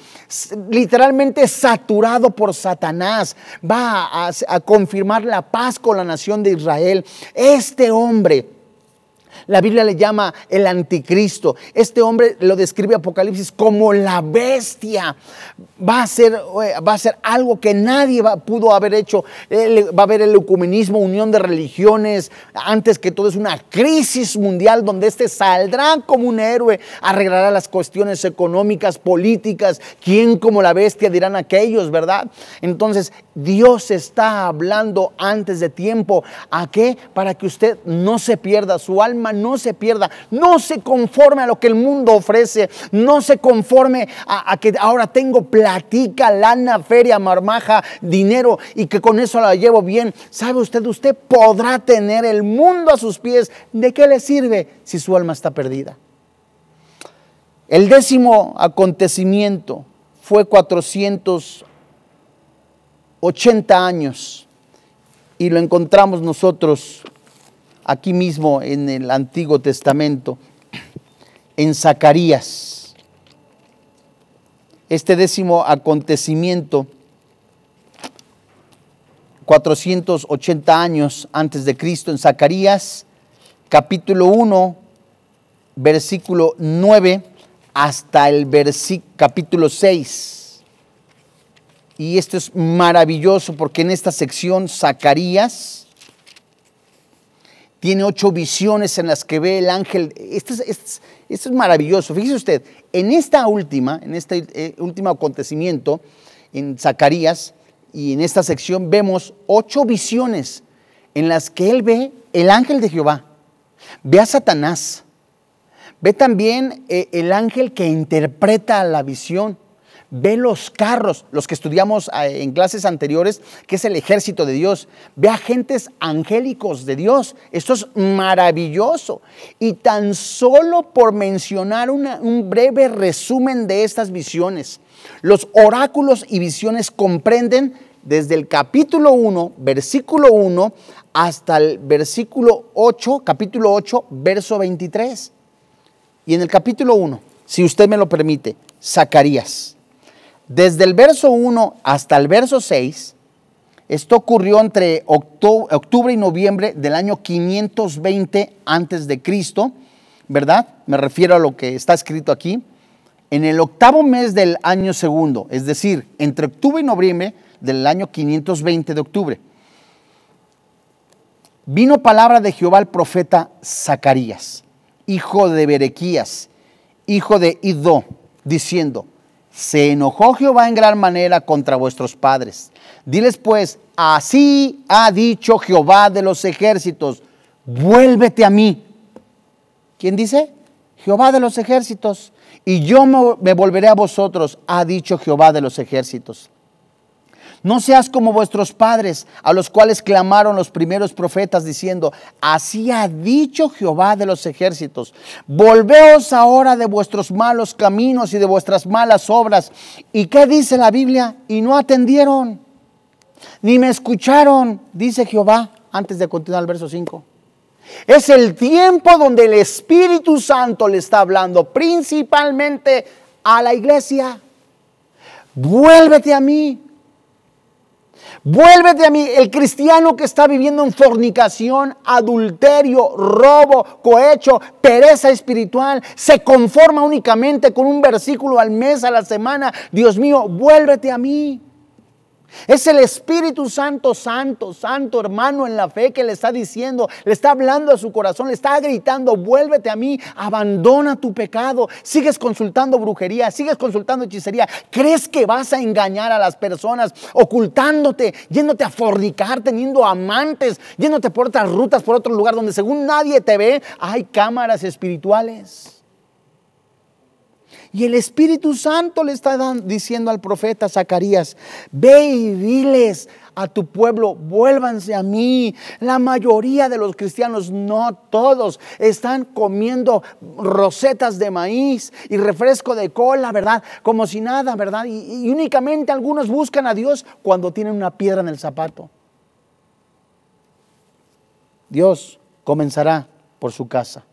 literalmente saturado por Satanás, va a, confirmar la paz con la nación de Israel. Este hombre la Biblia le llama el anticristo. Este hombre lo describe Apocalipsis como la bestia. Va a ser, eh, va a ser algo que nadie pudo haber hecho. Va a haber el ecumenismo, unión de religiones. Antes que todo es una crisis mundial donde este saldrá como un héroe, arreglará las cuestiones económicas, políticas. ¿Quién como la bestia dirán aquellos, verdad? Entonces, Dios está hablando antes de tiempo. ¿A qué? Para que usted no se pierda, su alma no se pierda, no se conforme a lo que el mundo ofrece, no se conforme a, que ahora tengo platica, lana, feria, marmaja, dinero y que con eso la llevo bien. ¿Sabe usted? Usted podrá tener el mundo a sus pies. ¿De qué le sirve si su alma está perdida? El décimo acontecimiento fue 400 80 años y lo encontramos nosotros aquí mismo en el Antiguo Testamento, en Zacarías. Este décimo acontecimiento, 480 años antes de Cristo, en Zacarías, capítulo 1, versículo 9 hasta el capítulo 6. Y esto es maravilloso porque en esta sección Zacarías tiene ocho visiones en las que ve el ángel. Esto es, es maravilloso. Fíjese usted, en esta última, en este eh, último acontecimiento, en Zacarías y en esta sección vemos ocho visiones en las que él ve el ángel de Jehová, ve a Satanás, ve también eh, el ángel que interpreta la visión, Ve los carros, los que estudiamos ah, en clases anteriores, que es el ejército de Dios. Ve agentes angélicos de Dios. Esto es maravilloso. Y tan solo por mencionar un breve resumen de estas visiones, los oráculos y visiones comprenden desde el capítulo 1, versículo 1, hasta el versículo 8, capítulo 8, verso 23. Y en el capítulo 1, si usted me lo permite, Zacarías. Desde el verso 1 hasta el verso 6, esto ocurrió entre octubre y noviembre del año 520 antes de Cristo, ¿verdad? Me refiero a lo que está escrito aquí. En el octavo mes del año segundo, es decir, entre octubre y noviembre del año 520 de octubre, vino palabra de Jehová al profeta Zacarías, hijo de Berequías, hijo de Ido, diciendo, se enojó Jehová en gran manera contra vuestros padres. Diles pues, así ha dicho Jehová de los ejércitos, vuélvete a mí. ¿Quién dice? Jehová de los ejércitos. Y yo me volveré a vosotros, ha dicho Jehová de los ejércitos. No seas como vuestros padres, a los cuales clamaron los primeros profetas diciendo, así ha dicho Jehová de los ejércitos, volveos ahora de vuestros malos caminos y de vuestras malas obras. ¿Y qué dice la Biblia? Y no atendieron, ni me escucharon, dice Jehová, antes de continuar el verso 5. Es el tiempo donde el Espíritu Santo le está hablando principalmente a la iglesia. Vuélvete a mí, Vuélvete a mí, el cristiano que está viviendo en fornicación, adulterio, robo, cohecho, pereza espiritual, se conforma únicamente con un versículo al mes, a la semana. Dios mío, vuélvete a mí. Es el Espíritu Santo, Santo, Santo, hermano en la fe que le está diciendo, le está hablando a su corazón, le está gritando, vuélvete a mí, abandona tu pecado, sigues consultando brujería, sigues consultando hechicería, crees que vas a engañar a las personas, ocultándote, yéndote a fornicar, teniendo amantes, yéndote por otras rutas, por otro lugar donde según nadie te ve, hay cámaras espirituales. Y el Espíritu Santo le está diciendo al profeta Zacarías, ve y diles a tu pueblo, vuélvanse a mí. La mayoría de los cristianos, no todos, están comiendo rosetas de maíz y refresco de cola, ¿verdad? Como si nada, ¿verdad? y únicamente algunos buscan a Dios cuando tienen una piedra en el zapato. Dios comenzará por su casa.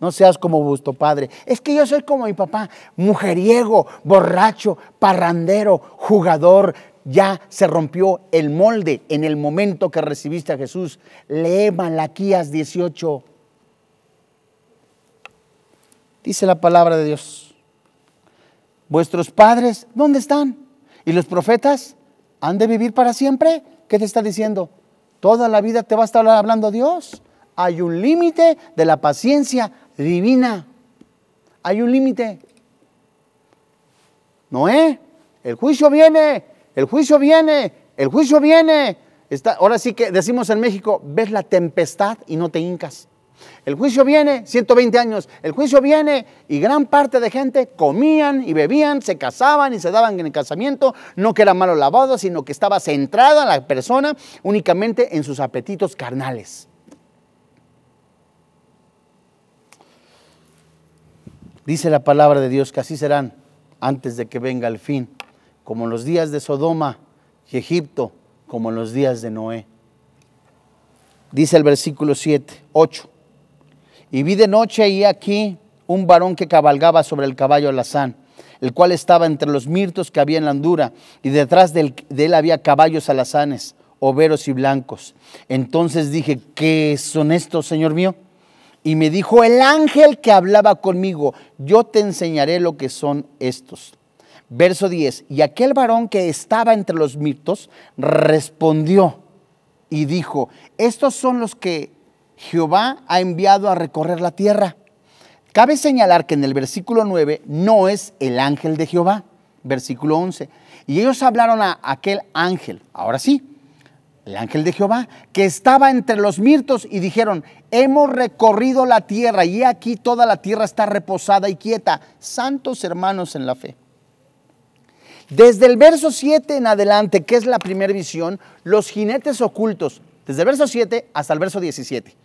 No seas como Busto Padre. Es que yo soy como mi papá, mujeriego, borracho, parrandero, jugador. Ya se rompió el molde en el momento que recibiste a Jesús. Lee Malaquías 18. Dice la palabra de Dios. Vuestros padres, ¿dónde están? ¿Y los profetas han de vivir para siempre? ¿Qué te está diciendo? Toda la vida te va a estar hablando Dios. Hay un límite de la paciencia divina. Hay un límite. Noé, ¿eh? el juicio viene, el juicio viene, el juicio viene. Está, ahora sí que decimos en México, ves la tempestad y no te hincas. El juicio viene, 120 años, el juicio viene y gran parte de gente comían y bebían, se casaban y se daban en el casamiento, no que era malo lavado, sino que estaba centrada la persona únicamente en sus apetitos carnales. Dice la palabra de Dios que así serán antes de que venga el fin, como en los días de Sodoma y Egipto, como en los días de Noé. Dice el versículo 7, 8. Y vi de noche y aquí un varón que cabalgaba sobre el caballo alazán, el cual estaba entre los mirtos que había en la andura, y detrás de él había caballos alazanes, overos y blancos. Entonces dije, ¿qué son estos, Señor mío? Y me dijo el ángel que hablaba conmigo, yo te enseñaré lo que son estos. Verso 10, y aquel varón que estaba entre los mirtos respondió y dijo, estos son los que Jehová ha enviado a recorrer la tierra. Cabe señalar que en el versículo 9 no es el ángel de Jehová, versículo 11. Y ellos hablaron a aquel ángel, ahora sí, el ángel de Jehová, que estaba entre los mirtos y dijeron, Hemos recorrido la tierra y aquí toda la tierra está reposada y quieta. Santos hermanos en la fe. Desde el verso 7 en adelante, que es la primera visión, los jinetes ocultos, desde el verso 7 hasta el verso 17.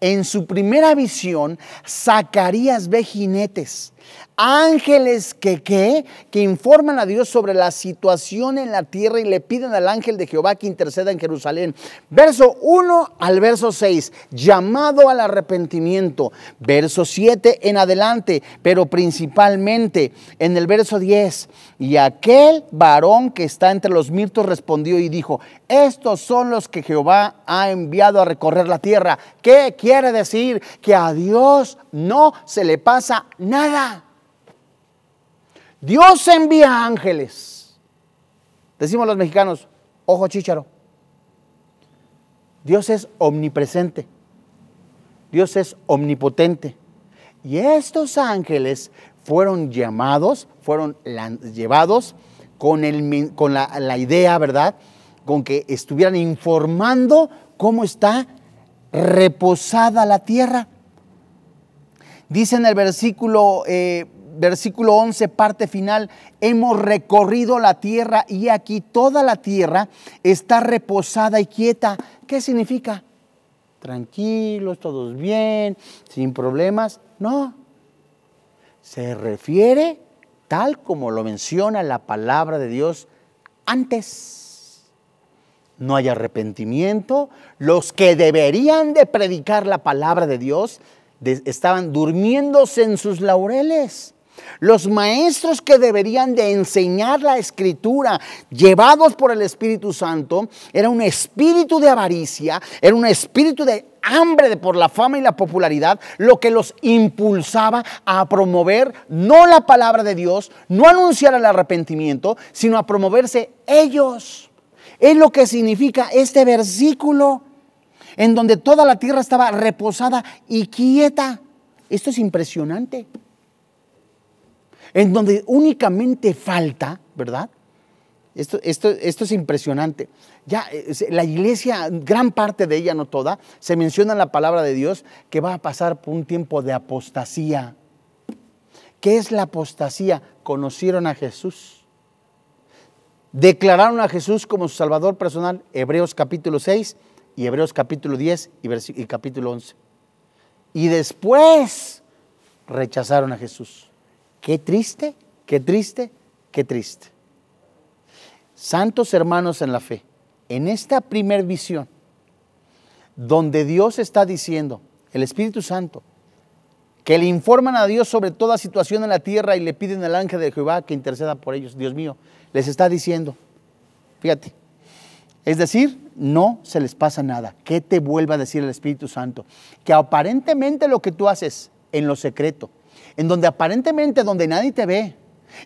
En su primera visión, Zacarías ve jinetes. Ángeles que qué, que informan a Dios sobre la situación en la tierra y le piden al ángel de Jehová que interceda en Jerusalén. Verso 1 al verso 6, llamado al arrepentimiento. Verso 7 en adelante, pero principalmente en el verso 10. Y aquel varón que está entre los mirtos respondió y dijo, estos son los que Jehová ha enviado a recorrer la tierra. ¿Qué quiere decir? Que a Dios no se le pasa nada. Dios envía ángeles. Decimos los mexicanos, ojo chicharo. Dios es omnipresente. Dios es omnipotente. Y estos ángeles fueron llamados, fueron llevados con, el, con la, idea, ¿verdad? Con que estuvieran informando cómo está reposada la tierra. Dice en el versículo eh, versículo 11, parte final, hemos recorrido la tierra y aquí toda la tierra está reposada y quieta. ¿Qué significa? Tranquilos, todos bien, sin problemas. No. Se refiere tal como lo menciona la palabra de Dios antes no hay arrepentimiento. Los que deberían de predicar la palabra de Dios estaban durmiéndose en sus laureles. Los maestros que deberían de enseñar la escritura, llevados por el Espíritu Santo, era un espíritu de avaricia, era un espíritu de hambre de por la fama y la popularidad, lo que los impulsaba a promover no la palabra de Dios, no anunciar el arrepentimiento, sino a promoverse ellos. Es lo que significa este versículo, en donde toda la tierra estaba reposada y quieta. Esto es impresionante en donde únicamente falta, ¿verdad? Esto, esto, esto, es impresionante. Ya eh, la iglesia, gran parte de ella, no toda, se menciona en la palabra de Dios que va a pasar por un tiempo de apostasía. ¿Qué es la apostasía? Conocieron a Jesús. Declararon a Jesús como su Salvador personal, Hebreos capítulo 6 y Hebreos capítulo 10 y, y capítulo 11. Y después rechazaron a Jesús. Qué triste, qué triste, qué triste. Santos hermanos en la fe, en esta primer visión, donde Dios está diciendo, el Espíritu Santo, que le informan a Dios sobre toda situación en la tierra y le piden al ángel de Jehová que interceda por ellos. Dios mío, les está diciendo, fíjate, es decir, no se les pasa nada. ¿Qué te vuelva a decir el Espíritu Santo? Que aparentemente lo que tú haces en lo secreto, en donde aparentemente donde nadie te ve,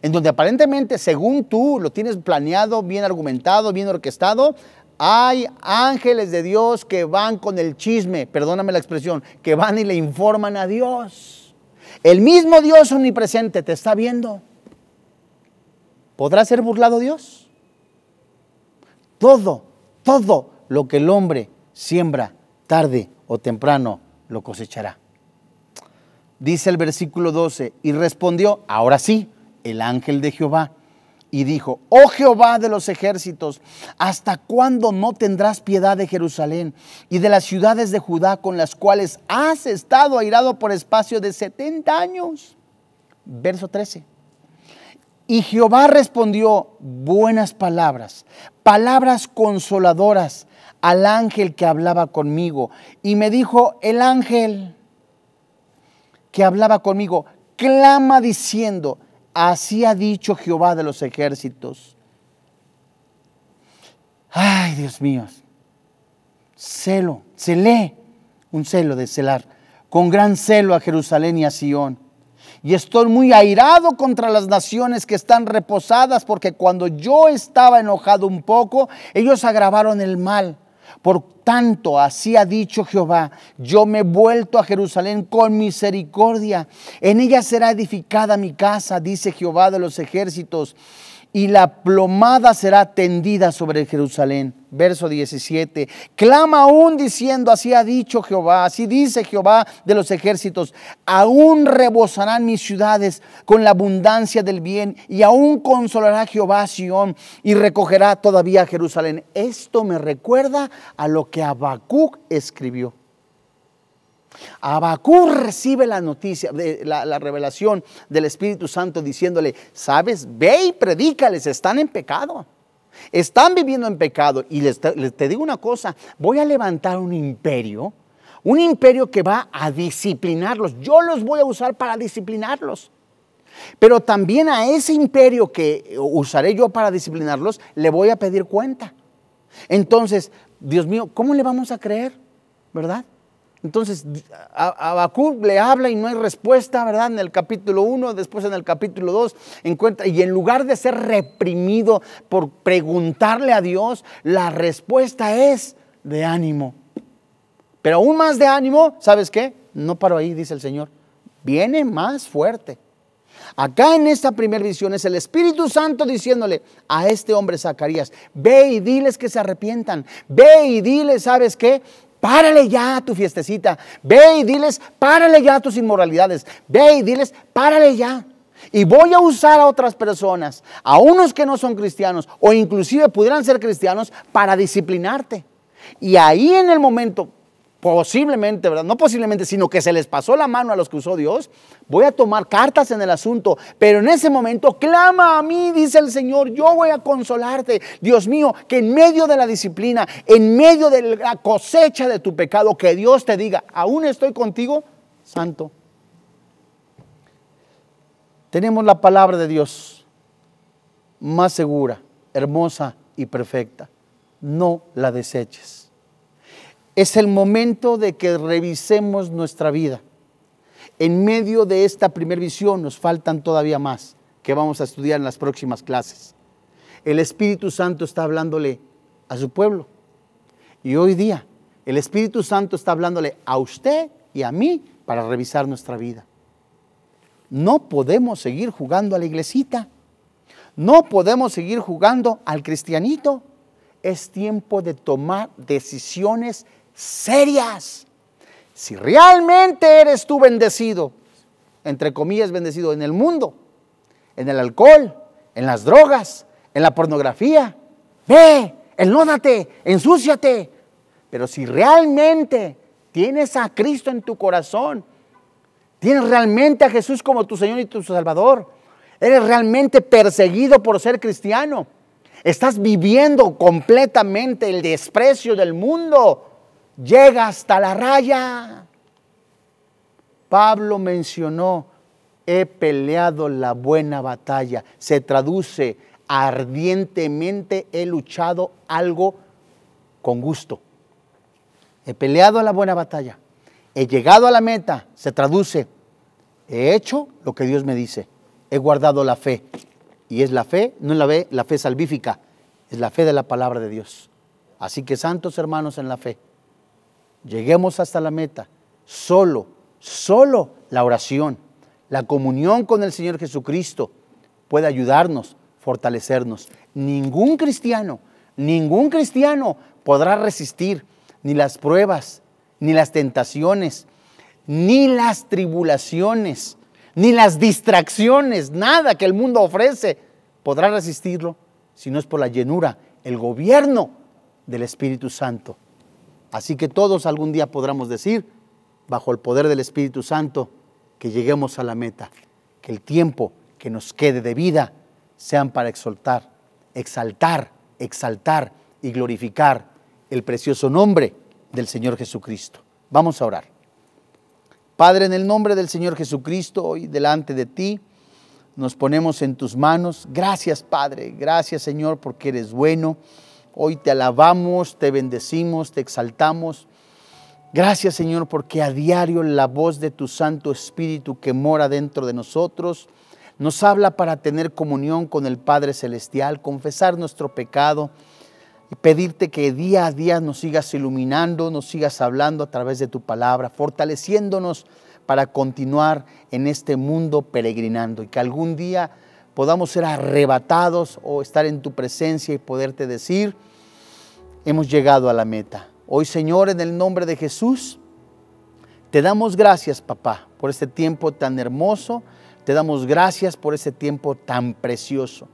en donde aparentemente según tú lo tienes planeado, bien argumentado, bien orquestado, hay ángeles de Dios que van con el chisme, perdóname la expresión, que van y le informan a Dios. El mismo Dios omnipresente te está viendo. ¿Podrá ser burlado Dios? Todo, todo lo que el hombre siembra tarde o temprano lo cosechará. Dice el versículo 12, y respondió, ahora sí, el ángel de Jehová, y dijo, oh Jehová de los ejércitos, ¿hasta cuándo no tendrás piedad de Jerusalén y de las ciudades de Judá con las cuales has estado airado por espacio de 70 años? Verso 13. Y Jehová respondió buenas palabras, palabras consoladoras al ángel que hablaba conmigo. Y me dijo el ángel, que hablaba conmigo, clama diciendo, así ha dicho Jehová de los ejércitos. Ay, Dios mío, celo, celé, un celo de celar, con gran celo a Jerusalén y a Sión. Y estoy muy airado contra las naciones que están reposadas, porque cuando yo estaba enojado un poco, ellos agravaron el mal. Por tanto, así ha dicho Jehová, yo me he vuelto a Jerusalén con misericordia. En ella será edificada mi casa, dice Jehová de los ejércitos, y la plomada será tendida sobre Jerusalén. Verso 17. Clama aún diciendo, así ha dicho Jehová, así dice Jehová de los ejércitos, aún rebosarán mis ciudades con la abundancia del bien, y aún consolará Jehová a Sión y recogerá todavía Jerusalén. Esto me recuerda a lo que que Habacuc escribió. Habacuc recibe la noticia, la, la, revelación del Espíritu Santo diciéndole, sabes, ve y predícales, están en pecado, están viviendo en pecado. Y les, te digo una cosa, voy a levantar un imperio, un imperio que va a disciplinarlos, yo los voy a usar para disciplinarlos. Pero también a ese imperio que usaré yo para disciplinarlos, le voy a pedir cuenta. Entonces, Dios mío, ¿cómo le vamos a creer? ¿Verdad? Entonces, Abacú le habla y no hay respuesta, ¿verdad? En el capítulo 1, después en el capítulo 2, encuentra, y en lugar de ser reprimido por preguntarle a Dios, la respuesta es de ánimo. Pero aún más de ánimo, ¿sabes qué? No paro ahí, dice el Señor. Viene más fuerte. Acá en esta primera visión es el Espíritu Santo diciéndole a este hombre Zacarías, ve y diles que se arrepientan, ve y diles, ¿sabes qué? Párale ya tu fiestecita, ve y diles, párale ya tus inmoralidades, ve y diles, párale ya. Y voy a usar a otras personas, a unos que no son cristianos o inclusive pudieran ser cristianos, para disciplinarte. Y ahí en el momento posiblemente, ¿verdad? No posiblemente, sino que se les pasó la mano a los que usó Dios, voy a tomar cartas en el asunto, pero en ese momento clama a mí, dice el Señor, yo voy a consolarte, Dios mío, que en medio de la disciplina, en medio de la cosecha de tu pecado, que Dios te diga, aún estoy contigo, santo. Tenemos la palabra de Dios más segura, hermosa y perfecta. No la deseches. Es el momento de que revisemos nuestra vida. En medio de esta primera visión nos faltan todavía más que vamos a estudiar en las próximas clases. El Espíritu Santo está hablándole a su pueblo. Y hoy día el Espíritu Santo está hablándole a usted y a mí para revisar nuestra vida. No podemos seguir jugando a la iglesita. No podemos seguir jugando al cristianito. Es tiempo de tomar decisiones serias. Si realmente eres tú bendecido, entre comillas bendecido, en el mundo, en el alcohol, en las drogas, en la pornografía, ve, enlódate, ensúciate. Pero si realmente tienes a Cristo en tu corazón, tienes realmente a Jesús como tu Señor y tu Salvador, eres realmente perseguido por ser cristiano, estás viviendo completamente el desprecio del mundo, llega hasta la raya. Pablo mencionó, he peleado la buena batalla. Se traduce, ardientemente he luchado algo con gusto. He peleado la buena batalla. He llegado a la meta. Se traduce, he hecho lo que Dios me dice. He guardado la fe. Y es la fe, no es la ve la fe salvífica, es la fe de la palabra de Dios. Así que santos hermanos en la fe lleguemos hasta la meta. Solo, solo la oración, la comunión con el Señor Jesucristo puede ayudarnos, fortalecernos. Ningún cristiano, ningún cristiano podrá resistir ni las pruebas, ni las tentaciones, ni las tribulaciones, ni las distracciones, nada que el mundo ofrece podrá resistirlo si no es por la llenura, el gobierno del Espíritu Santo. Así que todos algún día podremos decir, bajo el poder del Espíritu Santo, que lleguemos a la meta, que el tiempo que nos quede de vida sean para exaltar, exaltar, exaltar y glorificar el precioso nombre del Señor Jesucristo. Vamos a orar. Padre, en el nombre del Señor Jesucristo, hoy delante de ti, nos ponemos en tus manos. Gracias, Padre. Gracias, Señor, porque eres bueno. Hoy te alabamos, te bendecimos, te exaltamos. Gracias Señor porque a diario la voz de tu Santo Espíritu que mora dentro de nosotros nos habla para tener comunión con el Padre Celestial, confesar nuestro pecado y pedirte que día a día nos sigas iluminando, nos sigas hablando a través de tu palabra, fortaleciéndonos para continuar en este mundo peregrinando y que algún día podamos ser arrebatados o estar en tu presencia y poderte decir, hemos llegado a la meta. Hoy, Señor, en el nombre de Jesús, te damos gracias, papá, por este tiempo tan hermoso. Te damos gracias por este tiempo tan precioso.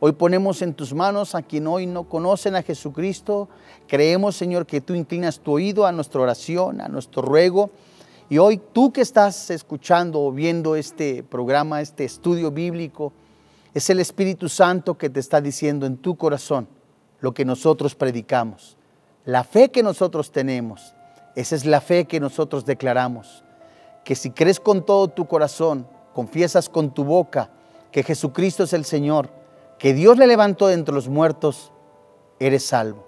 Hoy ponemos en tus manos a quien hoy no conocen a Jesucristo. Creemos, Señor, que tú inclinas tu oído a nuestra oración, a nuestro ruego. Y hoy tú que estás escuchando o viendo este programa, este estudio bíblico, es el Espíritu Santo que te está diciendo en tu corazón lo que nosotros predicamos. La fe que nosotros tenemos, esa es la fe que nosotros declaramos. Que si crees con todo tu corazón, confiesas con tu boca que Jesucristo es el Señor, que Dios le levantó de entre los muertos, eres salvo.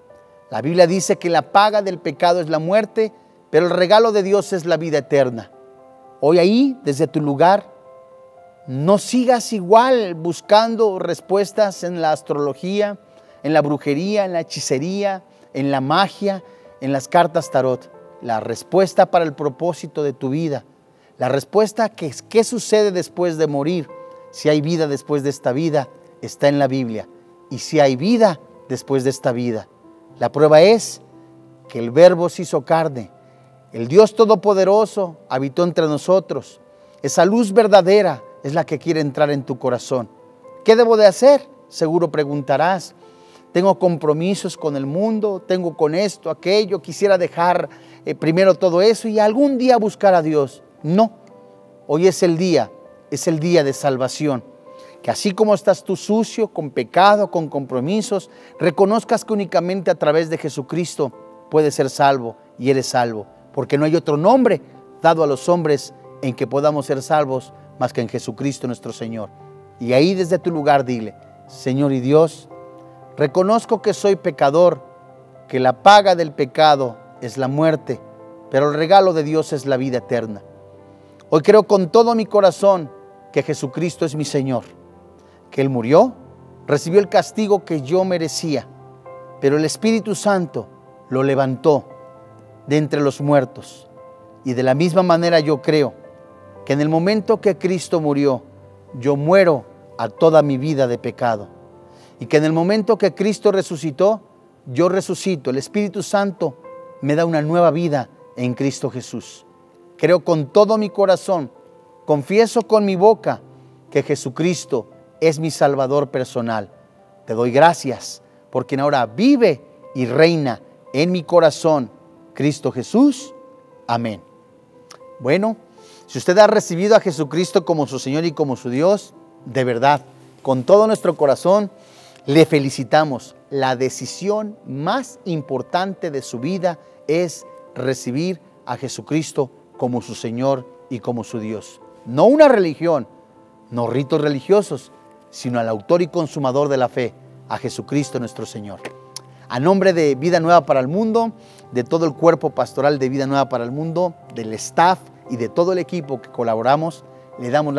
La Biblia dice que la paga del pecado es la muerte, pero el regalo de Dios es la vida eterna. Hoy ahí, desde tu lugar, no sigas igual buscando respuestas en la astrología, en la brujería, en la hechicería, en la magia, en las cartas tarot. La respuesta para el propósito de tu vida, la respuesta que es qué sucede después de morir, si hay vida después de esta vida, está en la Biblia. Y si hay vida después de esta vida. La prueba es que el verbo se hizo carne. El Dios Todopoderoso habitó entre nosotros. Esa luz verdadera es la que quiere entrar en tu corazón. ¿Qué debo de hacer? Seguro preguntarás. Tengo compromisos con el mundo, tengo con esto, aquello, quisiera dejar eh, primero todo eso y algún día buscar a Dios. No, hoy es el día, es el día de salvación. Que así como estás tú sucio, con pecado, con compromisos, reconozcas que únicamente a través de Jesucristo puedes ser salvo y eres salvo, porque no hay otro nombre dado a los hombres en que podamos ser salvos más que en Jesucristo nuestro Señor. Y ahí desde tu lugar dile, Señor y Dios, reconozco que soy pecador, que la paga del pecado es la muerte, pero el regalo de Dios es la vida eterna. Hoy creo con todo mi corazón que Jesucristo es mi Señor, que Él murió, recibió el castigo que yo merecía, pero el Espíritu Santo lo levantó de entre los muertos. Y de la misma manera yo creo que en el momento que Cristo murió, yo muero a toda mi vida de pecado. Y que en el momento que Cristo resucitó, yo resucito. El Espíritu Santo me da una nueva vida en Cristo Jesús. Creo con todo mi corazón, confieso con mi boca que Jesucristo es mi Salvador personal. Te doy gracias por quien ahora vive y reina en mi corazón, Cristo Jesús. Amén. Bueno, si usted ha recibido a Jesucristo como su Señor y como su Dios, de verdad, con todo nuestro corazón, le felicitamos. La decisión más importante de su vida es recibir a Jesucristo como su Señor y como su Dios. No una religión, no ritos religiosos, sino al autor y consumador de la fe, a Jesucristo nuestro Señor. A nombre de Vida Nueva para el Mundo, de todo el cuerpo pastoral de Vida Nueva para el Mundo, del staff, y de todo el equipo que colaboramos, le damos